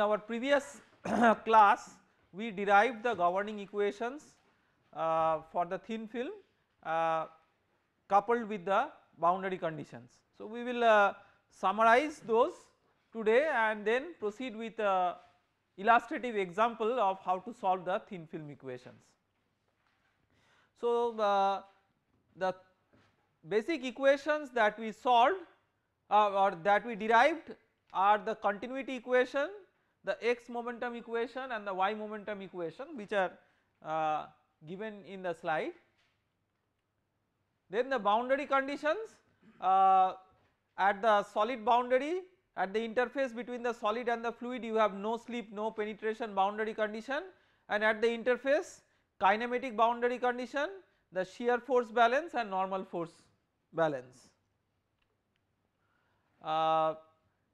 our previous class we derived the governing equations uh, for the thin film uh, coupled with the boundary conditions. So, we will uh, summarize those today and then proceed with a uh, illustrative example of how to solve the thin film equations. So, the basic equations that we solved uh, or that we derived are the continuity equation the x momentum equation and the y momentum equation which are uh, given in the slide. Then the boundary conditions uh, at the solid boundary at the interface between the solid and the fluid you have no slip no penetration boundary condition and at the interface kinematic boundary condition the shear force balance and normal force balance. Uh,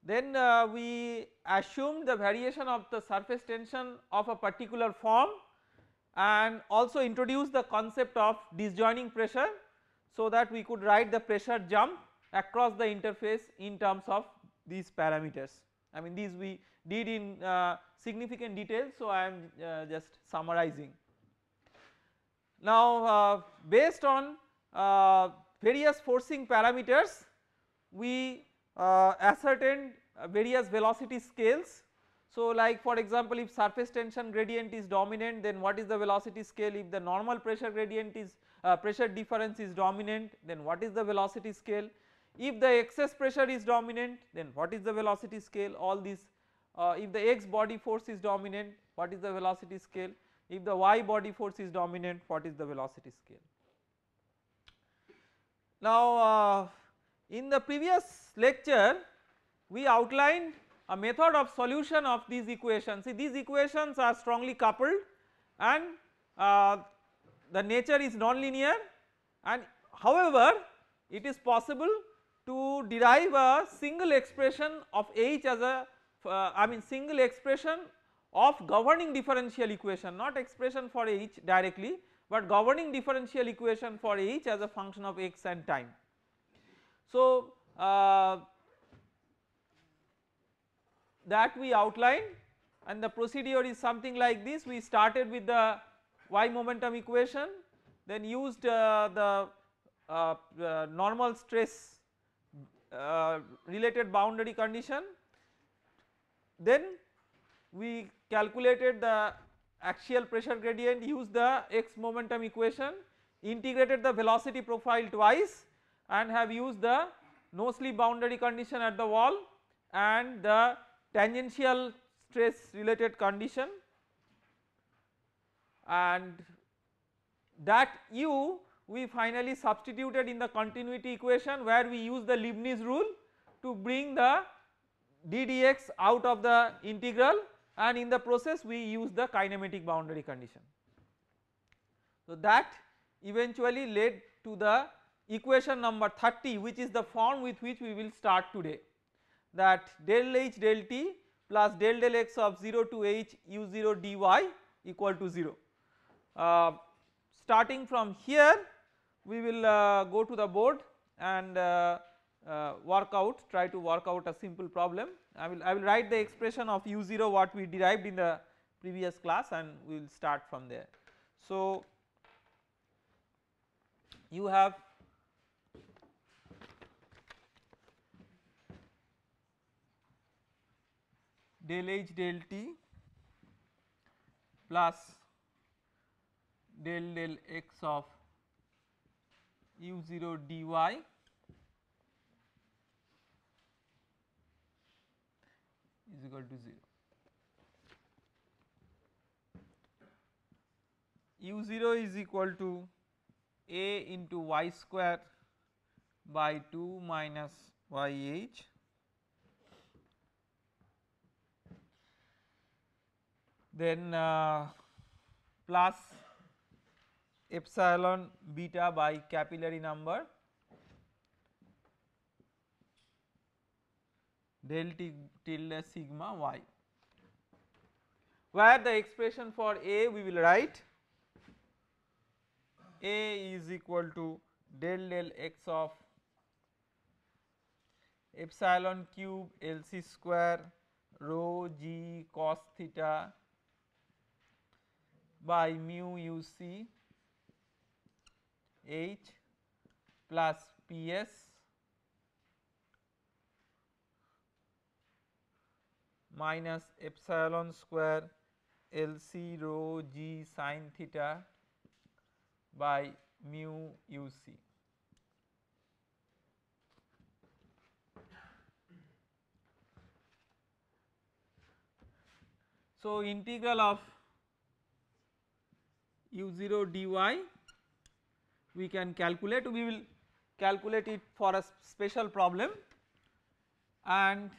then uh, we assume the variation of the surface tension of a particular form and also introduce the concept of disjoining pressure so that we could write the pressure jump across the interface in terms of these parameters. I mean these we did in uh, significant detail so I am uh, just summarizing. Now uh, based on uh, various forcing parameters we uh, ascertained various velocity scales. So like for example if surface tension gradient is dominant then what is the velocity scale if the normal pressure gradient is uh, pressure difference is dominant then what is the velocity scale if the excess pressure is dominant then what is the velocity scale all these uh, if the x body force is dominant what is the velocity scale if the y body force is dominant what is the velocity scale. Now uh, in the previous lecture we outlined a method of solution of these equations. See these equations are strongly coupled and uh, the nature is nonlinear and however it is possible to derive a single expression of H as a uh, I mean single expression of governing differential equation not expression for H directly but governing differential equation for H as a function of X and time. So, uh, that we outlined and the procedure is something like this we started with the y momentum equation then used uh, the uh, normal stress uh, related boundary condition then we calculated the axial pressure gradient used the x momentum equation integrated the velocity profile twice and have used the no slip boundary condition at the wall and the tangential stress related condition and that u we finally substituted in the continuity equation where we use the Leibniz rule to bring the ddx out of the integral and in the process we use the kinematic boundary condition. So that eventually led to the equation number 30 which is the form with which we will start today that del h del t plus del del x of 0 to h u 0 dy equal to 0. Uh, starting from here we will uh, go to the board and uh, uh, work out try to work out a simple problem I will I will write the expression of u 0 what we derived in the previous class and we will start from there. So you have del h del t plus del del x of u 0 dy is equal to 0. u 0 is equal to a into y square by 2 minus y h then uh, plus epsilon beta by capillary number del t tilde sigma y where the expression for A we will write A is equal to del del x of epsilon cube LC square rho g cos theta by mu u c h plus p s minus epsilon square L c rho g sin theta by mu u c. So, integral of u0 dy we can calculate we will calculate it for a special problem and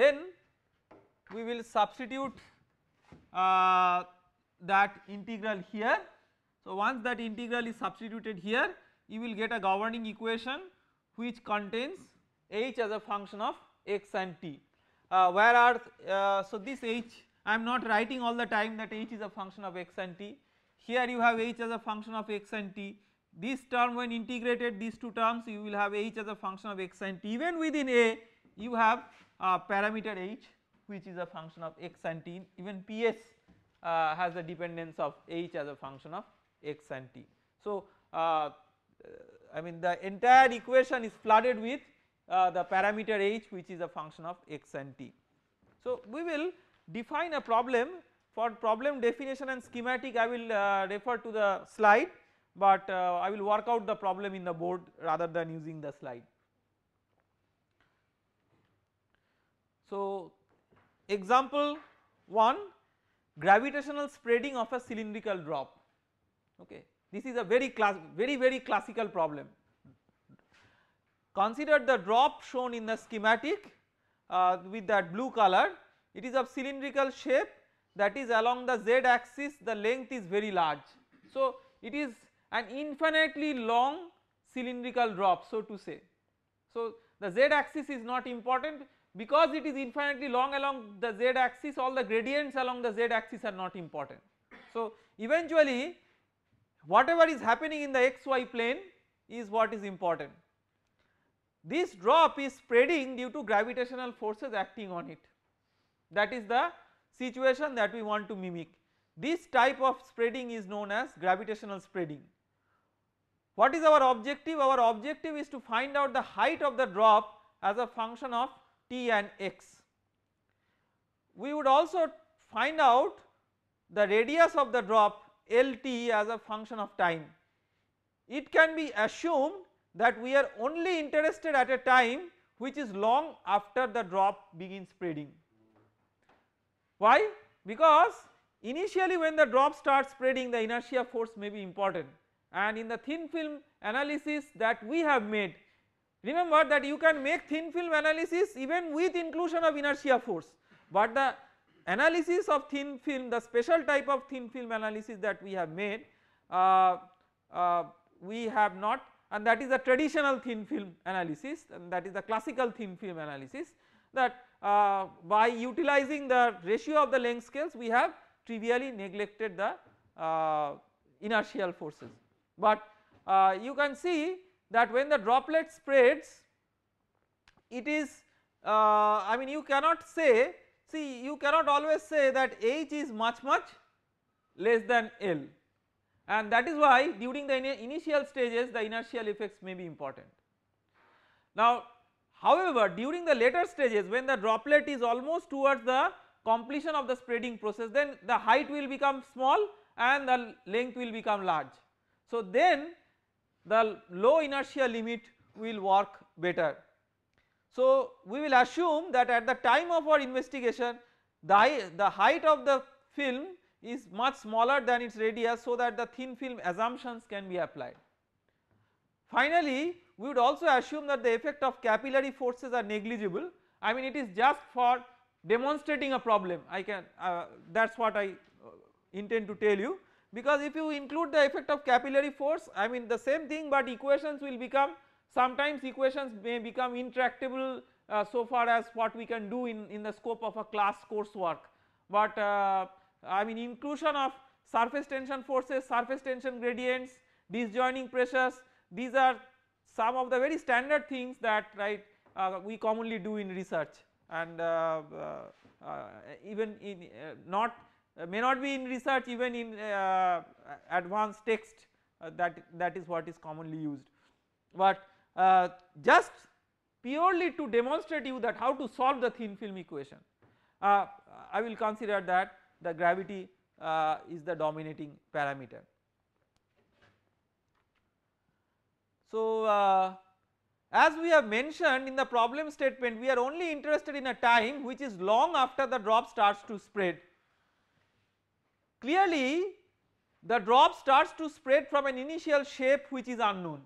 then we will substitute uh, that integral here. So once that integral is substituted here you will get a governing equation which contains h as a function of x and t uh, where are uh, so this h I am not writing all the time that h is a function of x and t here you have h as a function of x and t this term when integrated these two terms you will have h as a function of x and t even within a you have a uh, parameter h which is a function of x and t even ps uh, has a dependence of h as a function of x and t. So uh, uh I mean the entire equation is flooded with uh, the parameter h which is a function of x and t. So we will define a problem for problem definition and schematic I will uh, refer to the slide but uh, I will work out the problem in the board rather than using the slide. So example 1 gravitational spreading of a cylindrical drop okay this is a very class very very classical problem. Consider the drop shown in the schematic uh, with that blue color it is of cylindrical shape that is along the z axis the length is very large. So it is an infinitely long cylindrical drop so to say. So the z axis is not important because it is infinitely long along the z axis all the gradients along the z axis are not important. So eventually whatever is happening in the xy plane is what is important. This drop is spreading due to gravitational forces acting on it that is the situation that we want to mimic. This type of spreading is known as gravitational spreading. What is our objective? Our objective is to find out the height of the drop as a function of t and x. We would also find out the radius of the drop LT as a function of time. It can be assumed that we are only interested at a time which is long after the drop begins spreading. Why? Because initially when the drop starts spreading the inertia force may be important and in the thin film analysis that we have made remember that you can make thin film analysis even with inclusion of inertia force but the analysis of thin film the special type of thin film analysis that we have made uh, uh, we have not and that is the traditional thin film analysis and that is the classical thin film analysis that uh, by utilizing the ratio of the length scales we have trivially neglected the uh, inertial forces. But uh, you can see that when the droplet spreads it is uh, I mean you cannot say see you cannot always say that h is much much less than L and that is why during the initial stages the inertial effects may be important. Now However, during the later stages when the droplet is almost towards the completion of the spreading process then the height will become small and the length will become large. So then the low inertia limit will work better. So we will assume that at the time of our investigation the, the height of the film is much smaller than its radius so that the thin film assumptions can be applied. Finally we would also assume that the effect of capillary forces are negligible I mean it is just for demonstrating a problem I can uh, that is what I uh, intend to tell you because if you include the effect of capillary force I mean the same thing but equations will become sometimes equations may become intractable uh, so far as what we can do in, in the scope of a class coursework but uh, I mean inclusion of surface tension forces, surface tension gradients, disjoining pressures these are some of the very standard things that right uh, we commonly do in research and uh, uh, uh even in uh, not may not be in research even in advanced text that that is what is commonly used but just purely to demonstrate you that how to solve the thin film equation I will consider that the gravity is the dominating parameter. So, uh, as we have mentioned in the problem statement we are only interested in a time which is long after the drop starts to spread. Clearly the drop starts to spread from an initial shape which is unknown.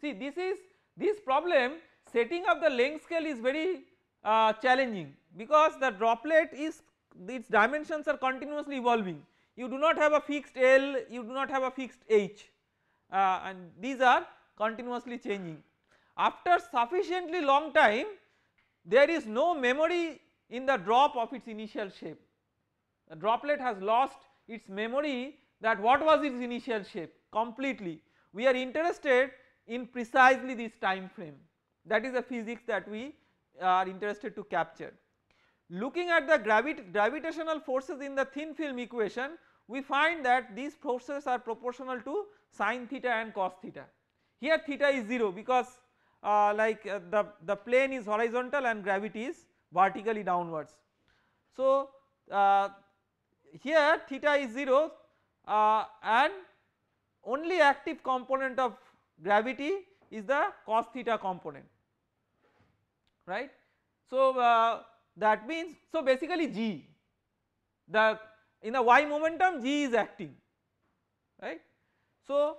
See this is this problem setting up the length scale is very uh, challenging because the droplet is its dimensions are continuously evolving. You do not have a fixed L, you do not have a fixed H uh, and these are continuously changing. After sufficiently long time there is no memory in the drop of its initial shape. The droplet has lost its memory that what was its initial shape completely. We are interested in precisely this time frame that is the physics that we uh, are interested to capture. Looking at the gravit gravitational forces in the thin film equation we find that these forces are proportional to sine theta and cos theta. Here theta is 0 because uh, like uh, the, the plane is horizontal and gravity is vertically downwards. So uh, here theta is 0 uh, and only active component of gravity is the cos theta component right. So uh, that means so basically g the in the y momentum g is acting right. So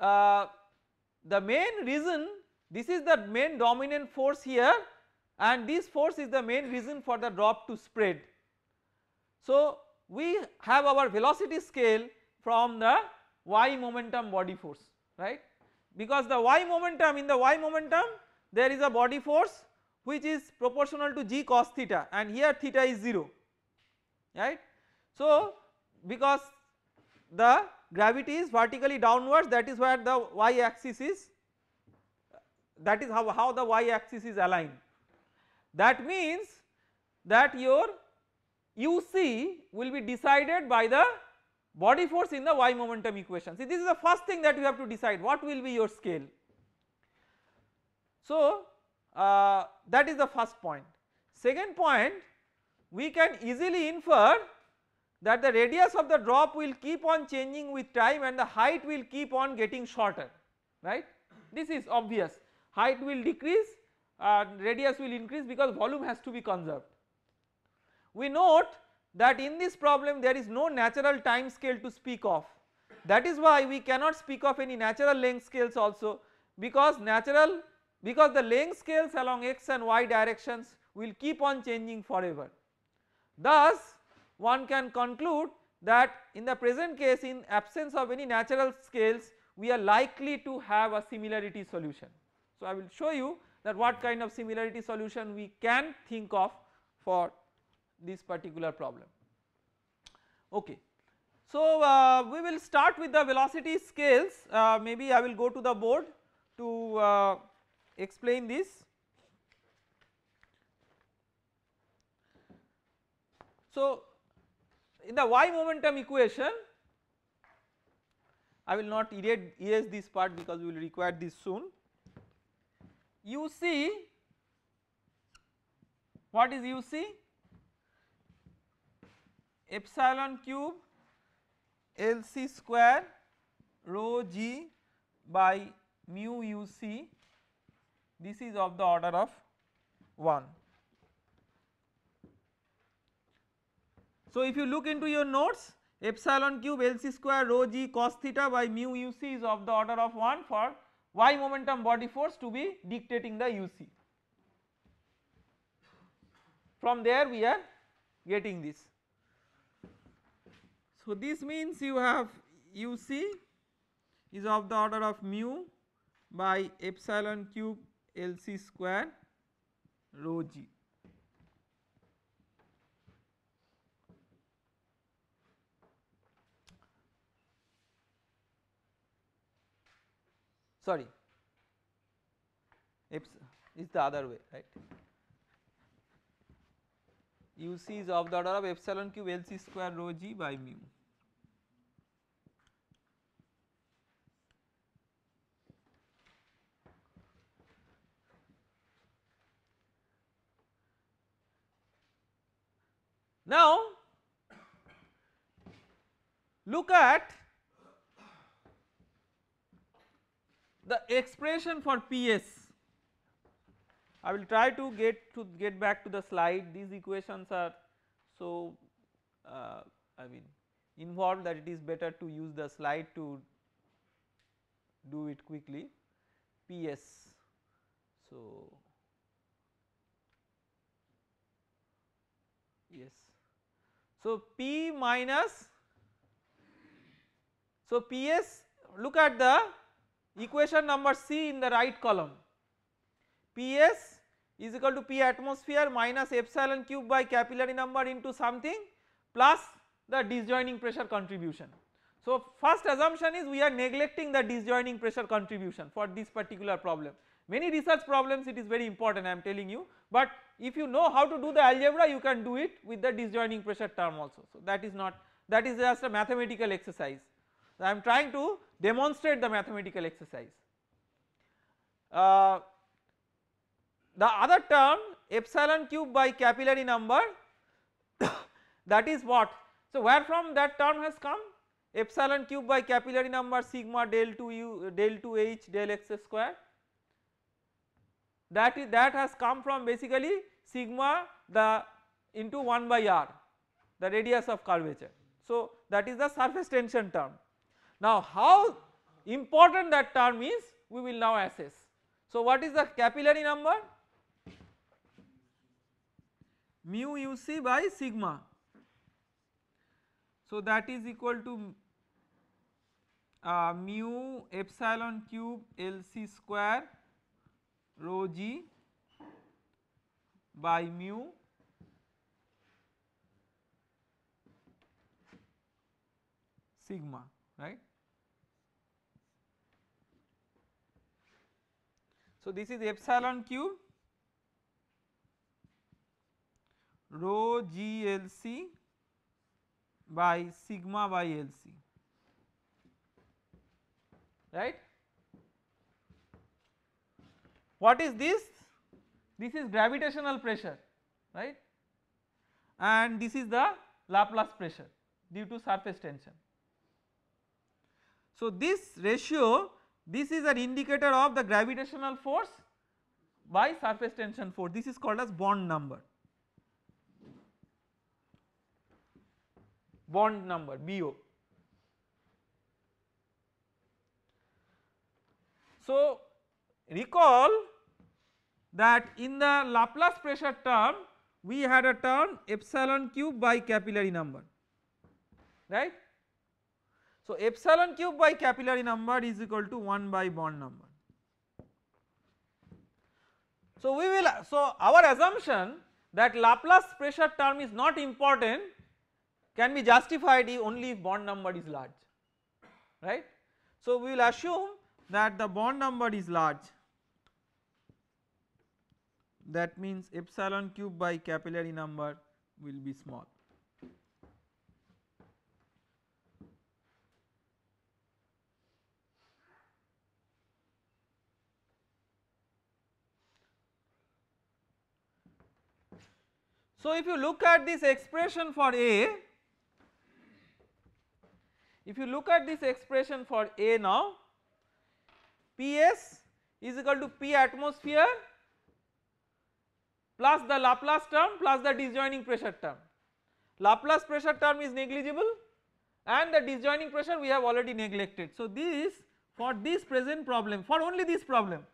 uh, the main reason this is the main dominant force here and this force is the main reason for the drop to spread. So we have our velocity scale from the y momentum body force right because the y momentum in the y momentum there is a body force which is proportional to g cos theta and here theta is 0 right so because the gravity is vertically downwards that is where the y axis is that is how, how the y axis is aligned. That means that your UC will be decided by the body force in the y momentum equation. See this is the first thing that you have to decide what will be your scale. So uh, that is the first point. Second point we can easily infer that the radius of the drop will keep on changing with time and the height will keep on getting shorter right. This is obvious height will decrease uh, radius will increase because volume has to be conserved. We note that in this problem there is no natural time scale to speak of that is why we cannot speak of any natural length scales also because natural because the length scales along x and y directions will keep on changing forever. Thus one can conclude that in the present case in absence of any natural scales we are likely to have a similarity solution. So I will show you that what kind of similarity solution we can think of for this particular problem. Okay. So uh, we will start with the velocity scales uh, maybe I will go to the board to uh, explain this. So in the y momentum equation I will not erase, erase this part because we will require this soon. You see what is UC? Epsilon cube LC square rho g by mu UC this is of the order of 1. So, if you look into your notes epsilon cube LC square rho g cos theta by mu UC is of the order of 1 for y momentum body force to be dictating the UC. From there we are getting this. So, this means you have UC is of the order of mu by epsilon cube LC square rho g. sorry is the other way right uc is of the order of epsilon cube lc square rho g by mu now look at the expression for PS I will try to get to get back to the slide these equations are so uh, I mean involved that it is better to use the slide to do it quickly PS. So, yes. So, P minus, so PS look at the equation number C in the right column PS is equal to P atmosphere minus epsilon cube by capillary number into something plus the disjoining pressure contribution. So first assumption is we are neglecting the disjoining pressure contribution for this particular problem. Many research problems it is very important I am telling you but if you know how to do the algebra you can do it with the disjoining pressure term also. So that is not that is just a mathematical exercise. I am trying to demonstrate the mathematical exercise. Uh, the other term epsilon cube by capillary number that is what. So, where from that term has come epsilon cube by capillary number sigma del 2 u del 2 h del x square that is that has come from basically sigma the into 1 by r the radius of curvature. So, that is the surface tension term now how important that term is we will now assess. So what is the capillary number? mu uc by sigma. So that is equal to uh, mu epsilon cube LC square rho g by mu sigma right. So, this is epsilon cube rho GLC by sigma by LC right. What is this? This is gravitational pressure right and this is the Laplace pressure due to surface tension. So, this ratio this is an indicator of the gravitational force by surface tension force this is called as bond number bond number BO. So recall that in the Laplace pressure term we had a term epsilon cube by capillary number right so, epsilon cube by capillary number is equal to 1 by bond number. So, we will so our assumption that Laplace pressure term is not important can be justified if only if bond number is large right. So, we will assume that the bond number is large that means epsilon cube by capillary number will be small. So if you look at this expression for A, if you look at this expression for A now, PS is equal to P atmosphere plus the Laplace term plus the disjoining pressure term. Laplace pressure term is negligible and the disjoining pressure we have already neglected. So this for this present problem for only this problem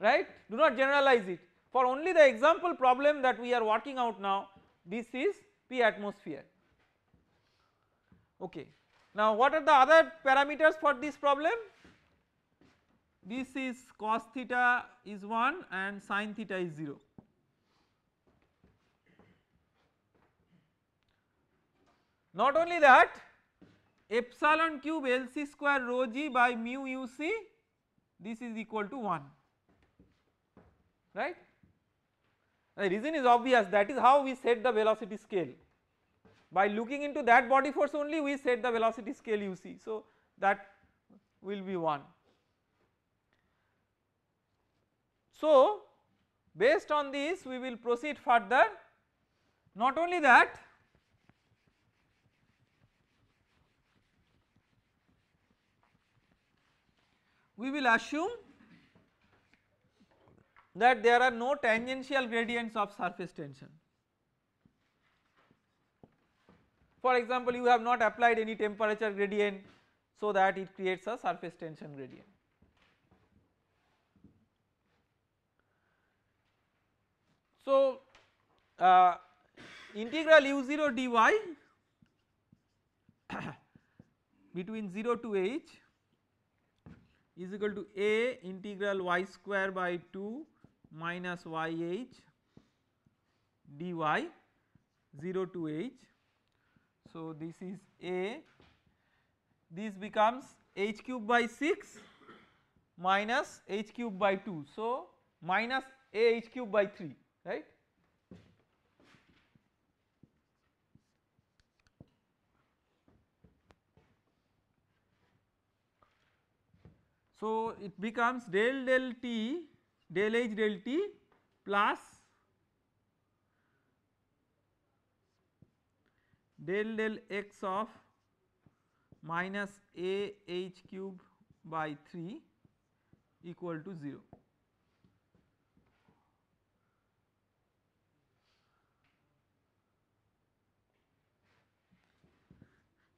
right do not generalize it for only the example problem that we are working out now this is P atmosphere okay. Now what are the other parameters for this problem? This is cos theta is 1 and sin theta is 0. Not only that epsilon cube LC square rho g by mu UC this is equal to 1 right the reason is obvious that is how we set the velocity scale. By looking into that body force only we set the velocity scale You see, So that will be 1. So based on this we will proceed further not only that we will assume that there are no tangential gradients of surface tension. For example, you have not applied any temperature gradient so that it creates a surface tension gradient. So, uh, integral u0 dy between 0 to h is equal to a integral y square by 2 minus yh dy 0 to h. So, this is a this becomes h cube by 6 minus h cube by 2. So, minus a h cube by 3 right. So, it becomes del del t del h del t plus del del x of minus a h cube by 3 equal to 0.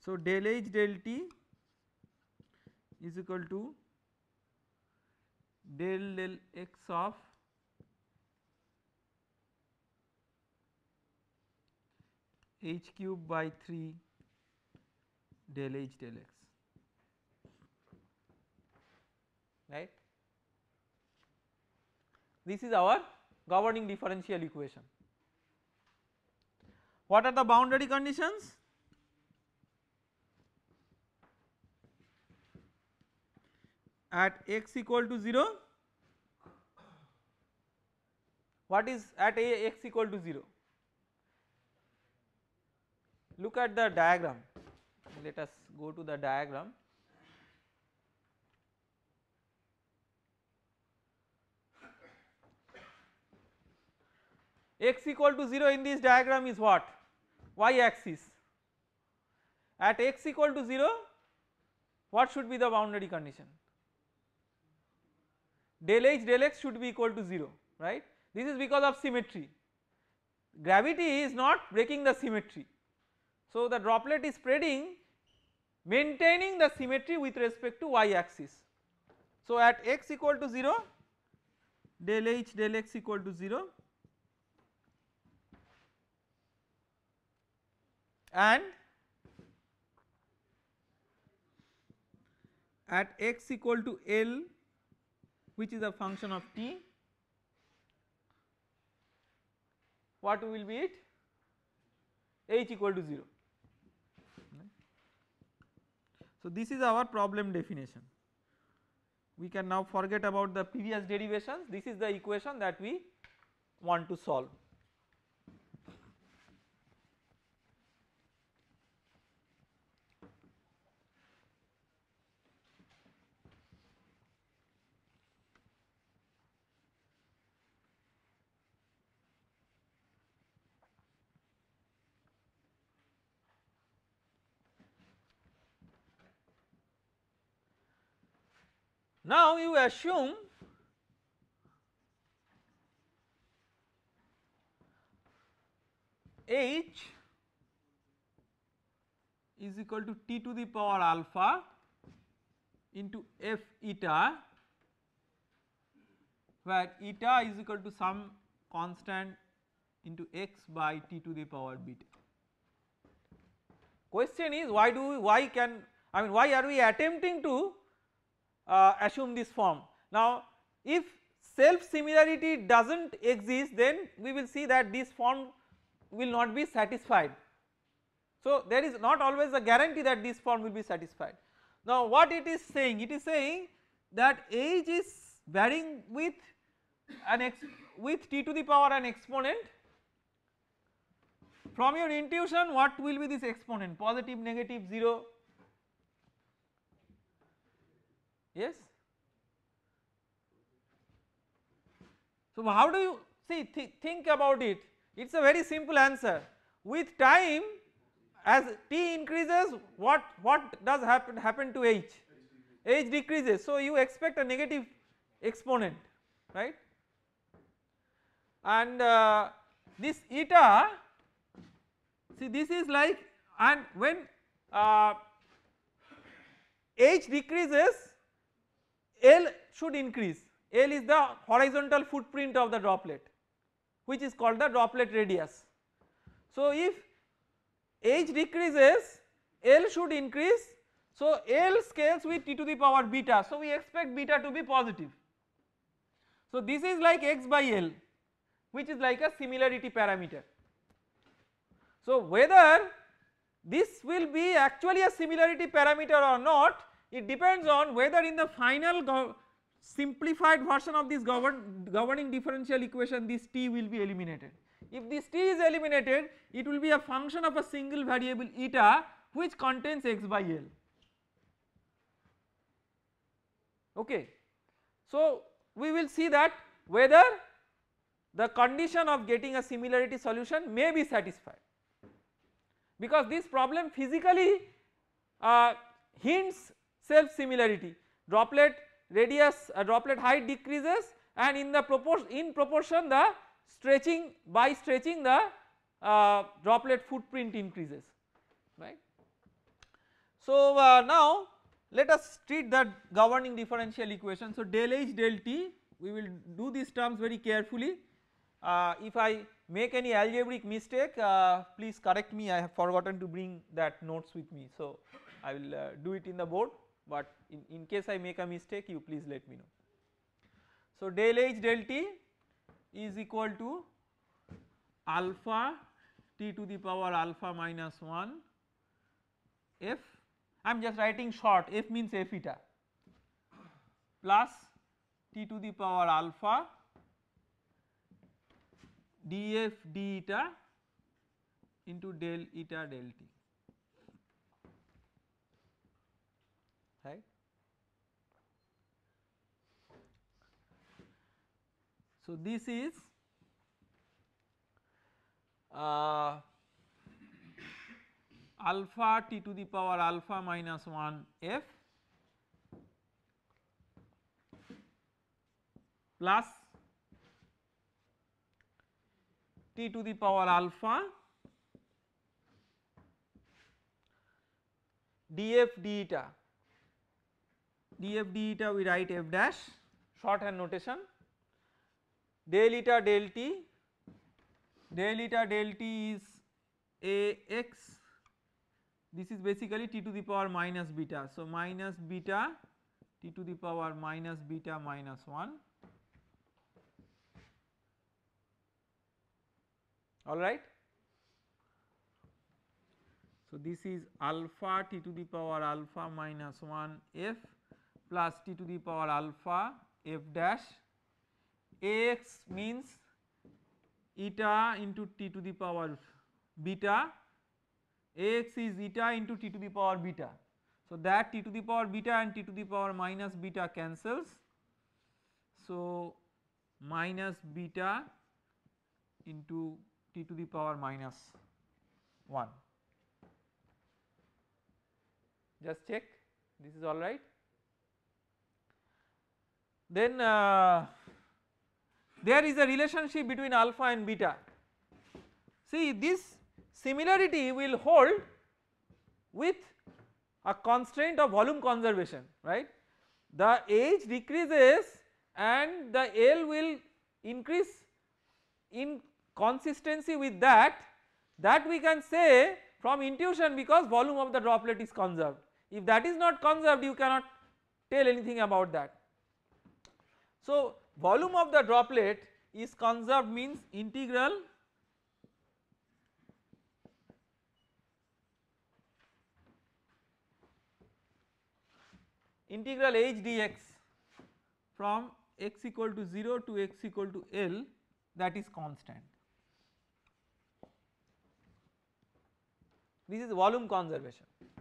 So, del h del t is equal to del del x of h cube by 3 del h del x right. This is our governing differential equation. What are the boundary conditions? at x equal to 0 what is at a x equal to 0 look at the diagram let us go to the diagram x equal to 0 in this diagram is what y axis at x equal to 0 what should be the boundary condition del h del x should be equal to 0 right this is because of symmetry gravity is not breaking the symmetry. So the droplet is spreading maintaining the symmetry with respect to y axis. So at x equal to 0 del h del x equal to 0 and at x equal to L which is a function of t what will be it h equal to 0. So this is our problem definition. We can now forget about the previous derivations this is the equation that we want to solve. Now you assume h is equal to t to the power alpha into f eta where eta is equal to some constant into x by t to the power beta. Question is why do we, why can I mean why are we attempting to uh, assume this form. Now if self similarity does not exist then we will see that this form will not be satisfied. So there is not always a guarantee that this form will be satisfied. Now what it is saying? It is saying that age is varying with an x with t to the power an exponent from your intuition what will be this exponent positive negative 0 yes. So, how do you see th think about it it is a very simple answer with time as t increases what what does happen happen to h h decreases so you expect a negative exponent right and uh, this eta see this is like and when uh, h decreases L should increase, L is the horizontal footprint of the droplet which is called the droplet radius. So if h decreases L should increase so L scales with t to the power beta so we expect beta to be positive. So this is like x by L which is like a similarity parameter. So whether this will be actually a similarity parameter or not it depends on whether in the final simplified version of this govern governing differential equation this t will be eliminated. If this t is eliminated it will be a function of a single variable eta which contains x by L okay. So we will see that whether the condition of getting a similarity solution may be satisfied because this problem physically uh, hints self similarity droplet radius uh, droplet height decreases and in the proportion in proportion the stretching by stretching the uh, droplet footprint increases right. So uh, now let us treat the governing differential equation. So del h del t we will do these terms very carefully. Uh, if I make any algebraic mistake uh, please correct me I have forgotten to bring that notes with me. So I will uh, do it in the board but in, in case I make a mistake you please let me know. So del H del T is equal to alpha t to the power alpha minus 1 f I am just writing short f means f eta plus t to the power alpha df d eta into del eta del t. So, this is uh, alpha t to the power alpha minus 1 f plus t to the power alpha df d eta df d eta we write f dash shorthand notation del eta del t del eta del t is a x this is basically t to the power minus beta so minus beta t to the power minus beta minus 1 all right. So, this is alpha t to the power alpha minus 1 f plus t to the power alpha f dash ax means eta into t to the power beta ax is eta into t to the power beta. So, that t to the power beta and t to the power minus beta cancels. So, minus beta into t to the power minus 1. Just check this is alright then uh, there is a relationship between alpha and beta. See this similarity will hold with a constraint of volume conservation right. The age decreases and the L will increase in consistency with that that we can say from intuition because volume of the droplet is conserved. If that is not conserved you cannot tell anything about that. So, volume of the droplet is conserved means integral integral h dx from x equal to 0 to x equal to L that is constant. This is volume conservation.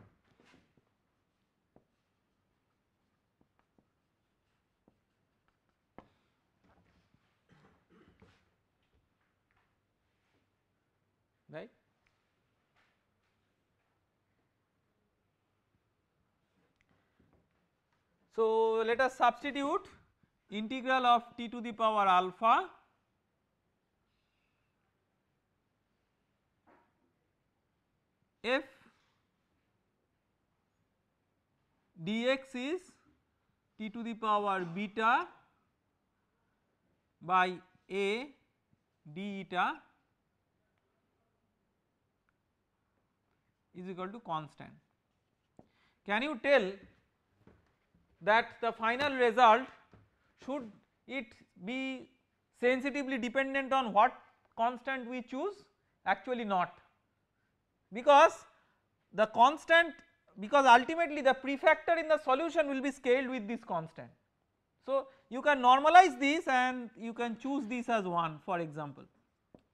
So, let us substitute integral of t to the power alpha f dx is t to the power beta by a d eta is equal to constant. Can you tell that the final result should it be sensitively dependent on what constant we choose actually not because the constant because ultimately the prefactor in the solution will be scaled with this constant. So you can normalize this and you can choose this as 1 for example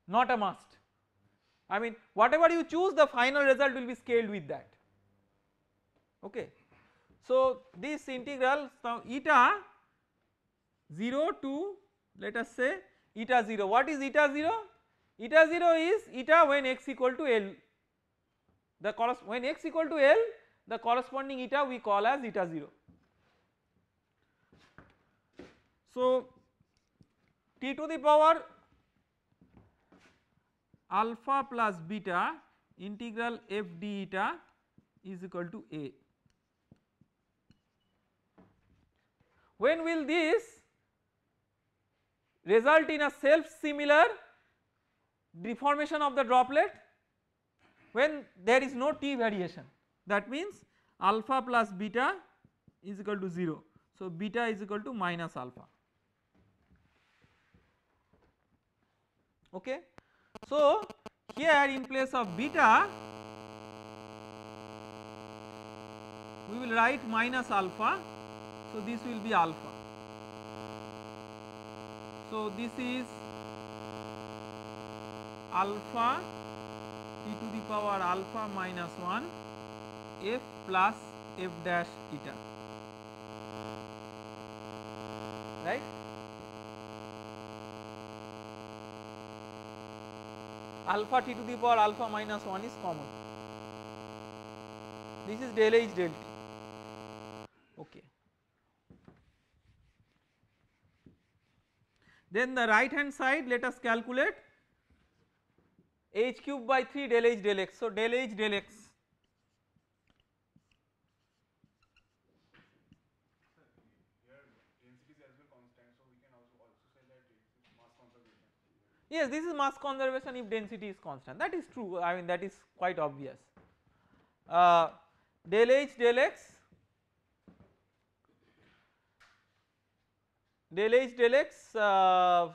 not a must. I mean whatever you choose the final result will be scaled with that okay. So, this integral now eta 0 to let us say eta 0 what is eta 0 eta 0 is eta when x equal to L the when x equal to L the corresponding eta we call as eta 0. So, t to the power alpha plus beta integral f d eta is equal to a When will this result in a self similar deformation of the droplet? When there is no t variation that means alpha plus beta is equal to 0. So, beta is equal to minus alpha. Okay. So, here in place of beta we will write minus alpha so, this will be alpha. So, this is alpha e to the power alpha minus 1 f plus f dash eta right. Alpha t to the power alpha minus 1 is common. This is del h delta t. Then the right hand side let us calculate h cube by 3 del h del x. So, del h del x yes this is mass conservation if density is constant that is true I mean that is quite obvious uh, del h del x del h del x uh,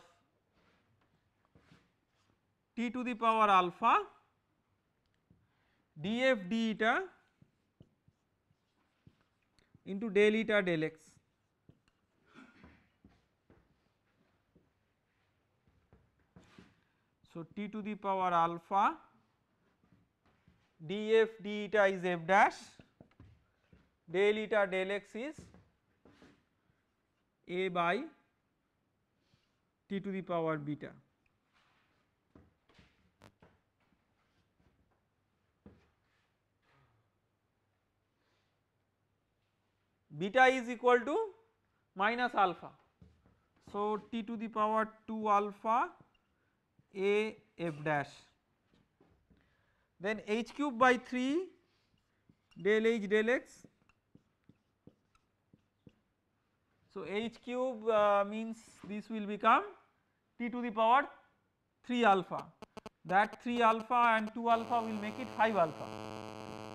t to the power alpha df d eta into del eta del x. So, t to the power alpha df d eta is f dash del eta del x is a by t to the power beta. Beta is equal to minus alpha. So, t to the power 2 alpha a f dash. Then h cube by 3 del h del x. So, h cube uh, means this will become t to the power 3 alpha that 3 alpha and 2 alpha will make it 5 alpha.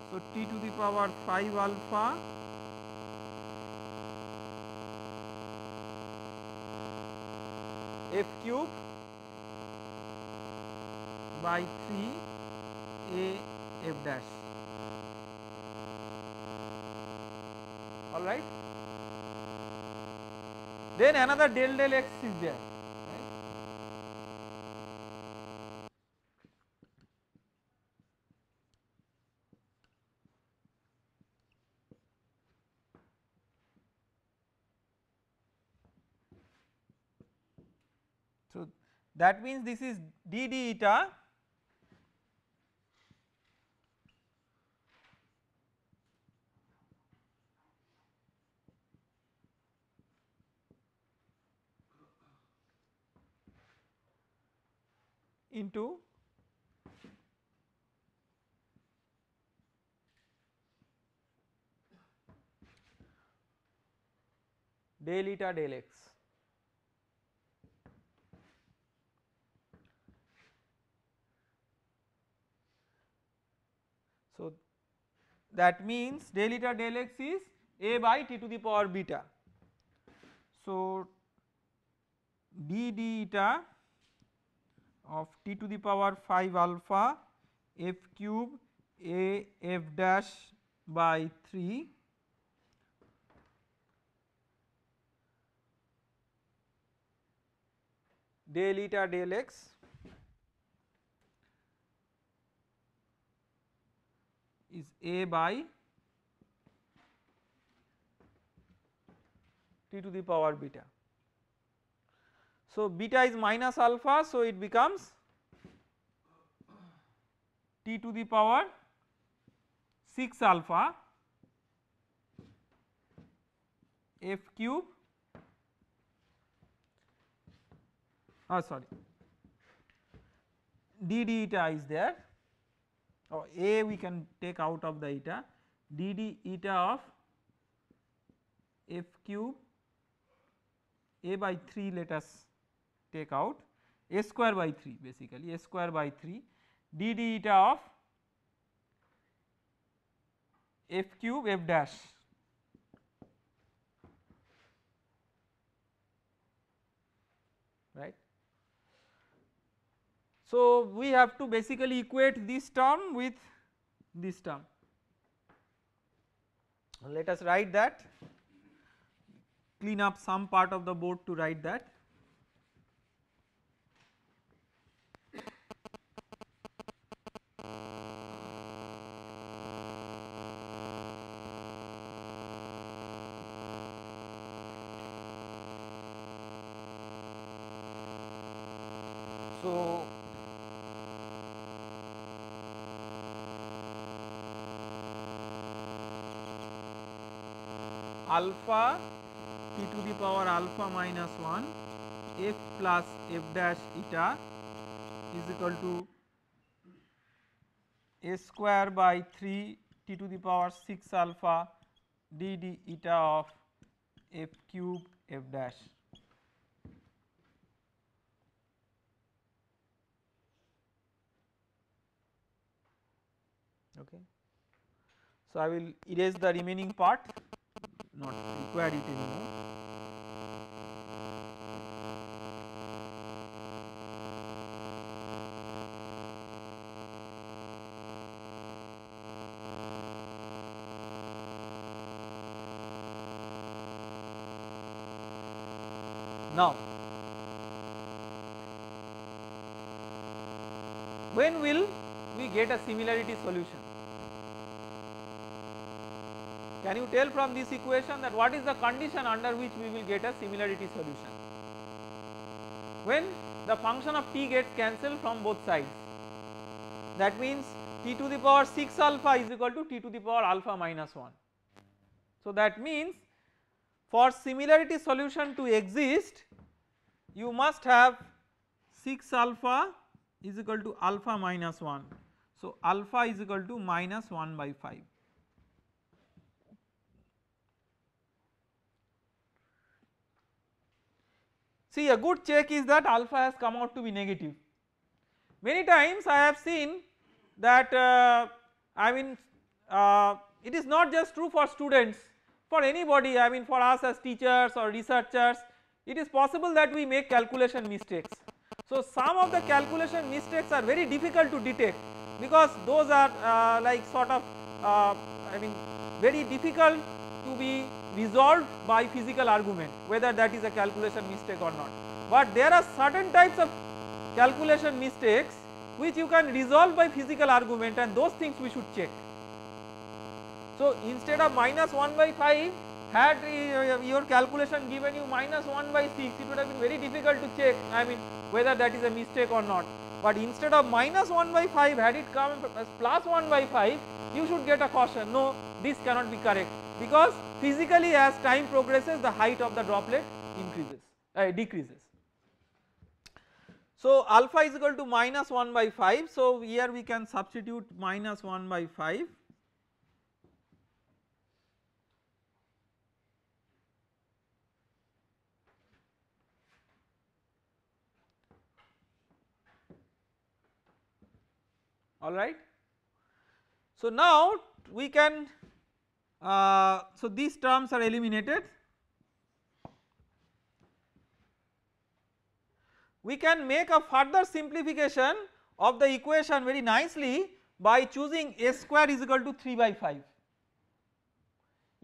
So t to the power 5 alpha f cube by 3 a f dash all right then another del del x is there that means this is d d eta into del eta del x So, that means del eta del x is a by t to the power beta. So, d d eta of t to the power 5 alpha f cube a f dash by 3 del eta del x a by t to the power beta. So, beta is minus alpha so it becomes t to the power 6 alpha f cube oh sorry d d eta is there or A we can take out of the eta dd eta of f cube a by 3 let us take out a square by 3 basically a square by 3 dd eta of f cube f dash So, we have to basically equate this term with this term. Let us write that, clean up some part of the board to write that. alpha t to the power alpha minus 1 f plus f dash eta is equal to a square by 3 t to the power 6 alpha d d eta of f cube f dash. Okay. So, I will erase the remaining part not require it anymore. Now, when will we get a similarity solution? Can you tell from this equation that what is the condition under which we will get a similarity solution? When the function of t gets cancelled from both sides that means t to the power 6 alpha is equal to t to the power alpha minus 1. So that means for similarity solution to exist you must have 6 alpha is equal to alpha minus 1. So alpha is equal to minus 1 by 5. See a good check is that alpha has come out to be negative. Many times I have seen that uh, I mean uh, it is not just true for students for anybody I mean for us as teachers or researchers it is possible that we make calculation mistakes. So some of the calculation mistakes are very difficult to detect because those are uh, like sort of uh, I mean very difficult to be resolved by physical argument whether that is a calculation mistake or not. But there are certain types of calculation mistakes which you can resolve by physical argument and those things we should check. So instead of minus 1 by 5 had your calculation given you minus 1 by 6 it would have been very difficult to check I mean whether that is a mistake or not. But instead of minus 1 by 5 had it come as plus 1 by 5 you should get a caution no this cannot be correct because physically as time progresses the height of the droplet increases uh, decreases. So alpha is equal to minus 1 by 5 so here we can substitute minus 1 by 5 alright. So now we can uh, so these terms are eliminated. We can make a further simplification of the equation very nicely by choosing a square is equal to 3 by 5.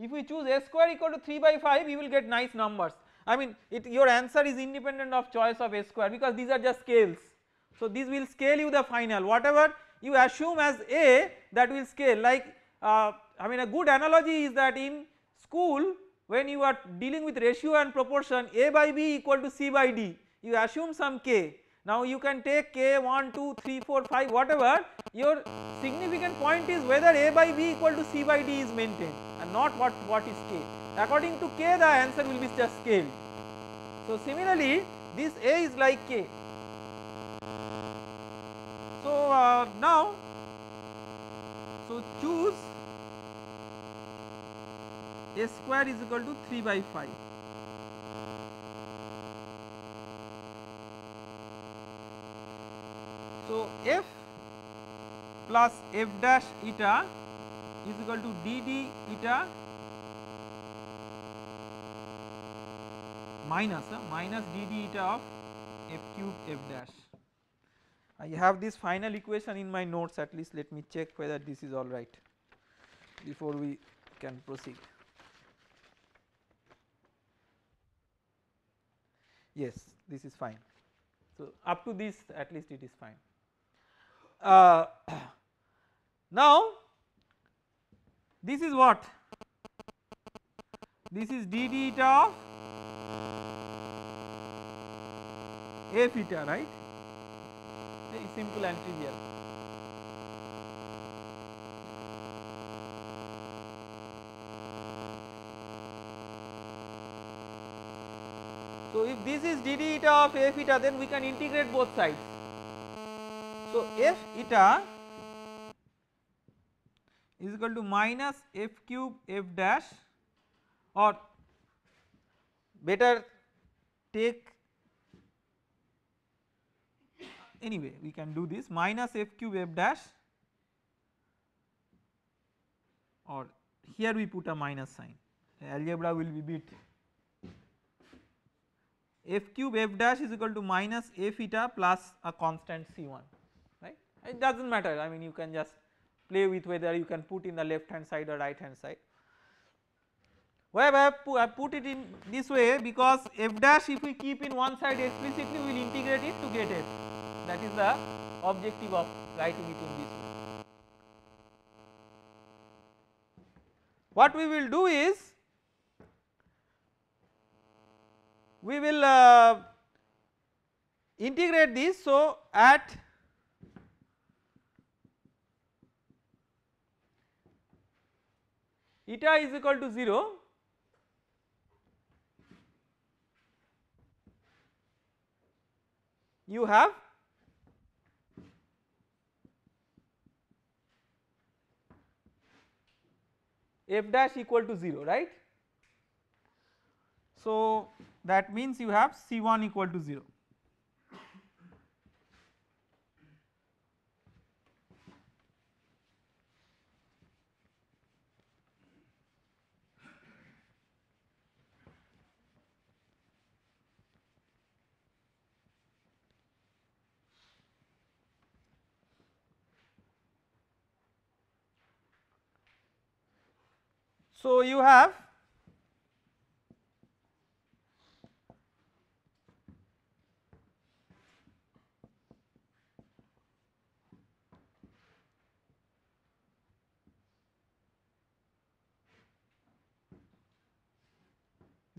If we choose a square equal to 3 by 5 you will get nice numbers. I mean it, your answer is independent of choice of a square because these are just scales. So these will scale you the final whatever you assume as a that will scale like uh, I mean a good analogy is that in school when you are dealing with ratio and proportion A by B equal to C by D you assume some k. Now you can take k 1, 2, 3, 4, 5 whatever your significant point is whether A by B equal to C by D is maintained and not what, what is k. According to k the answer will be just scale. So similarly this A is like k. So uh, now so choose s square is equal to 3 by 5. So, f plus f dash eta is equal to d d eta minus uh, minus d d eta of f cube f dash. I have this final equation in my notes at least let me check whether this is all right before we can proceed. yes this is fine. So, up to this at least it is fine. Uh, now this is what? This is d d of a theta right very simple and trivial. So if this is d d eta of f eta then we can integrate both sides. So f eta is equal to minus f cube f dash or better take anyway we can do this minus f cube f dash or here we put a minus sign algebra will be bit f cube f dash is equal to minus f eta plus a constant c1 right it does not matter I mean you can just play with whether you can put in the left hand side or right hand side. Why I have I put it in this way because f dash if we keep in one side explicitly we will integrate it to get f that is the objective of writing it in this way. What we will do is we will uh, integrate this. So, at eta is equal to 0 you have f dash equal to 0 right. So, that means you have C1 equal to 0. So, you have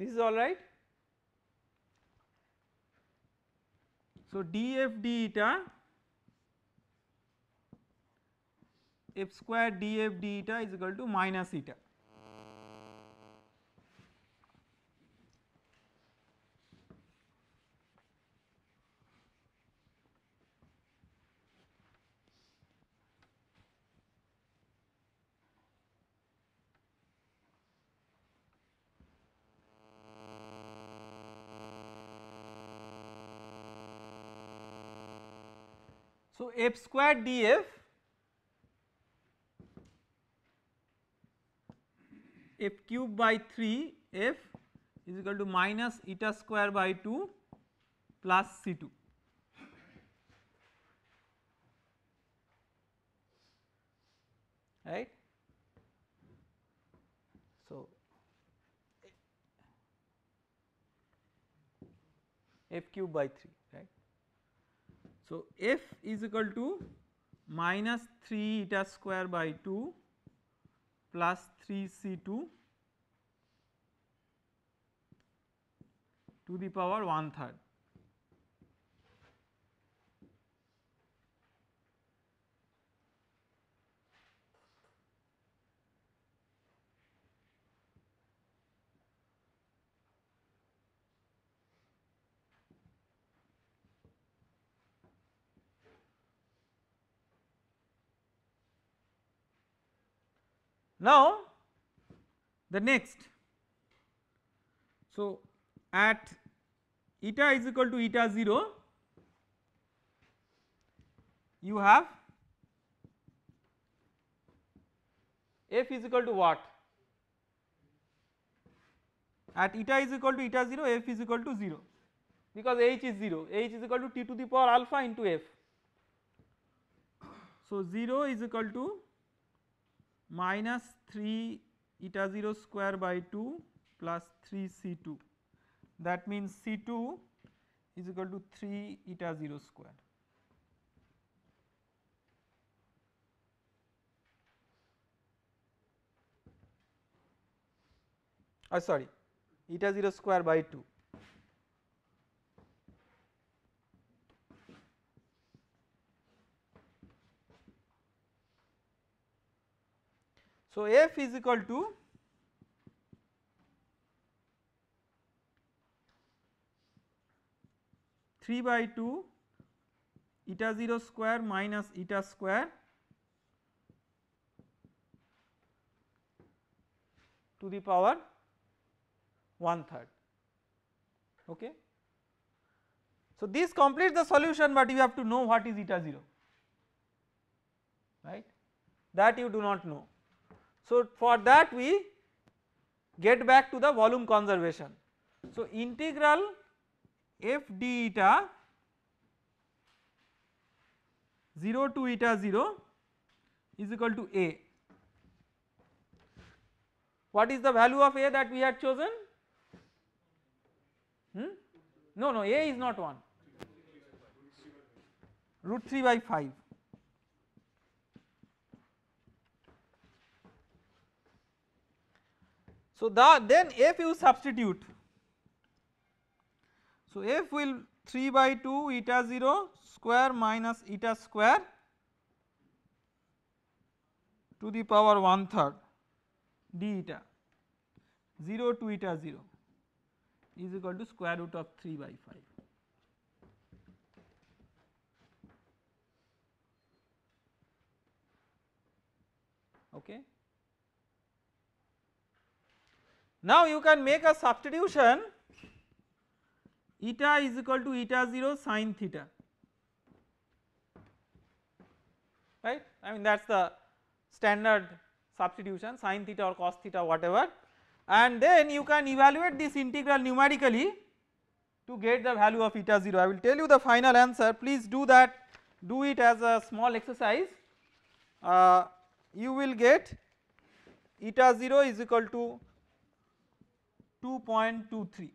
This is alright. So, d f d eta f square d f d eta is equal to minus eta So, f square df f cube by 3 f is equal to minus eta square by 2 plus C 2. right. So, f cube by 3. So, f is equal to minus 3 eta square by 2 plus 3 c 2 to the power 1 third Now the next, so at eta is equal to eta 0 you have f is equal to what? At eta is equal to eta 0 f is equal to 0 because h is 0 h is equal to t to the power alpha into f. So 0 is equal to minus 3 eta 0 square by 2 plus 3 C2 that means C2 is equal to 3 eta 0 square. I uh, sorry eta 0 square by 2 So, f is equal to three by two eta 0 square minus eta square to the power 1 third okay. So this completes the solution but you have to know what is eta 0 right that you do not know so, for that we get back to the volume conservation. So, integral f d eta 0 to eta 0 is equal to a. What is the value of a that we had chosen? Hmm? No, no, a is not 1, root 3 by 5. So, the then f you substitute. So, f will 3 by 2 eta 0 square minus eta square to the power 1 third d eta 0 to eta 0 is equal to square root of 3 by 5. Okay. Now you can make a substitution eta is equal to eta 0 sine theta right I mean that is the standard substitution sine theta or cos theta whatever and then you can evaluate this integral numerically to get the value of eta 0 I will tell you the final answer please do that do it as a small exercise uh, you will get eta 0 is equal to 2.23.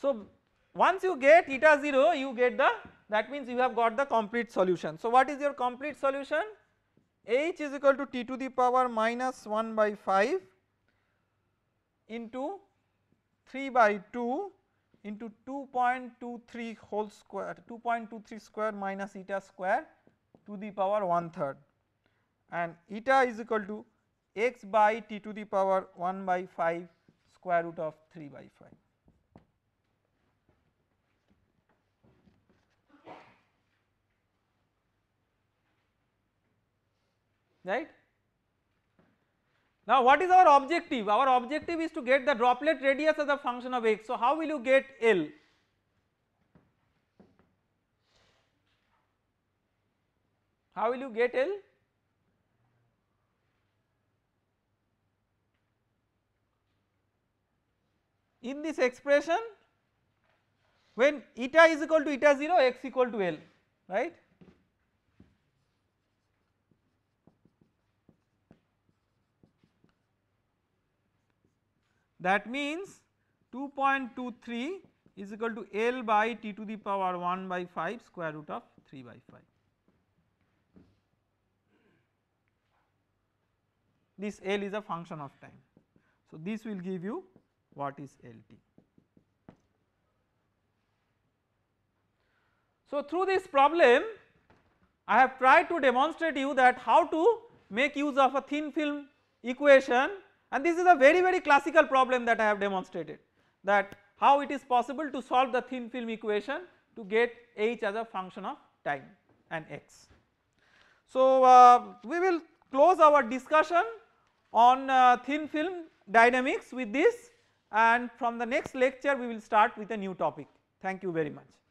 So, once you get eta 0 you get the that means you have got the complete solution. So, what is your complete solution? h is equal to t to the power minus 1 by 5 into 3 by 2 into 2.23 whole square 2.23 square minus eta square to the power 1 third and eta is equal to x by t to the power 1 by 5 square root of 3 by 5. right now what is our objective? Our objective is to get the droplet radius as a function of x. So how will you get L? How will you get L? In this expression when eta is equal to eta 0 x equal to L right. That means 2.23 is equal to L by t to the power 1 by 5 square root of 3 by 5. This L is a function of time. So, this will give you what is LT. So, through this problem I have tried to demonstrate you that how to make use of a thin film equation and this is a very very classical problem that I have demonstrated that how it is possible to solve the thin film equation to get h as a function of time and x. So uh, we will close our discussion on uh, thin film dynamics with this and from the next lecture we will start with a new topic. Thank you very much.